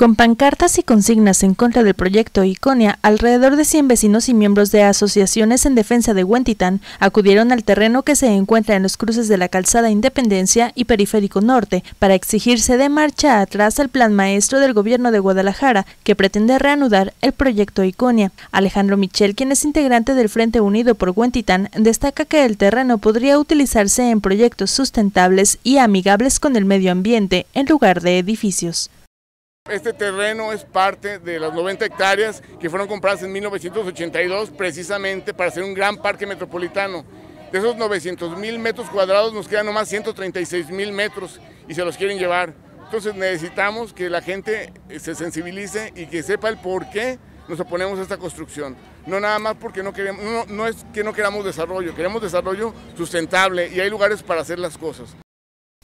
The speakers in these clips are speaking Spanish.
Con pancartas y consignas en contra del proyecto Iconia, alrededor de 100 vecinos y miembros de asociaciones en defensa de Huentitán acudieron al terreno que se encuentra en los cruces de la calzada Independencia y Periférico Norte para exigirse de marcha atrás al plan maestro del gobierno de Guadalajara que pretende reanudar el proyecto Iconia. Alejandro Michel, quien es integrante del Frente Unido por Huentitán, destaca que el terreno podría utilizarse en proyectos sustentables y amigables con el medio ambiente en lugar de edificios. Este terreno es parte de las 90 hectáreas que fueron compradas en 1982 precisamente para hacer un gran parque metropolitano. De esos 900 mil metros cuadrados nos quedan nomás 136 mil metros y se los quieren llevar. Entonces necesitamos que la gente eh, se sensibilice y que sepa el por qué nos oponemos a esta construcción. No nada más porque no queremos, no es que no queramos desarrollo, queremos desarrollo sustentable y hay lugares para hacer las cosas.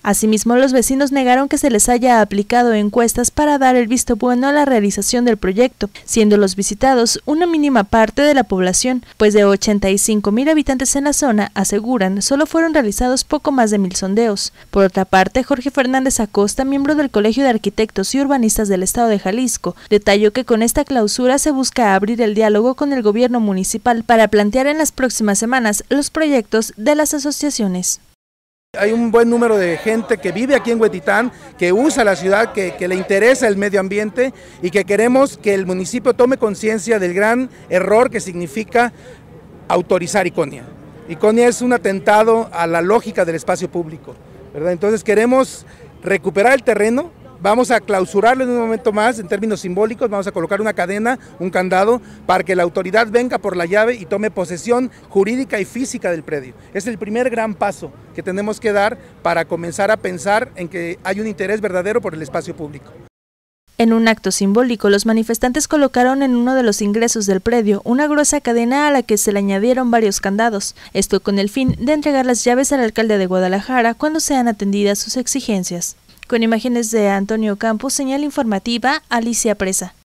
Asimismo, los vecinos negaron que se les haya aplicado encuestas para dar el visto bueno a la realización del proyecto, siendo los visitados una mínima parte de la población, pues de 85.000 habitantes en la zona, aseguran, solo fueron realizados poco más de mil sondeos. Por otra parte, Jorge Fernández Acosta, miembro del Colegio de Arquitectos y Urbanistas del Estado de Jalisco, detalló que con esta clausura se busca abrir el diálogo con el gobierno municipal para plantear en las próximas semanas los proyectos de las asociaciones. Hay un buen número de gente que vive aquí en Huetitán, que usa la ciudad, que, que le interesa el medio ambiente y que queremos que el municipio tome conciencia del gran error que significa autorizar Iconia. Iconia es un atentado a la lógica del espacio público. ¿verdad? Entonces queremos recuperar el terreno, Vamos a clausurarlo en un momento más en términos simbólicos, vamos a colocar una cadena, un candado, para que la autoridad venga por la llave y tome posesión jurídica y física del predio. Es el primer gran paso que tenemos que dar para comenzar a pensar en que hay un interés verdadero por el espacio público. En un acto simbólico, los manifestantes colocaron en uno de los ingresos del predio una gruesa cadena a la que se le añadieron varios candados, esto con el fin de entregar las llaves al alcalde de Guadalajara cuando sean atendidas sus exigencias. Con imágenes de Antonio Campos, señal informativa Alicia Presa.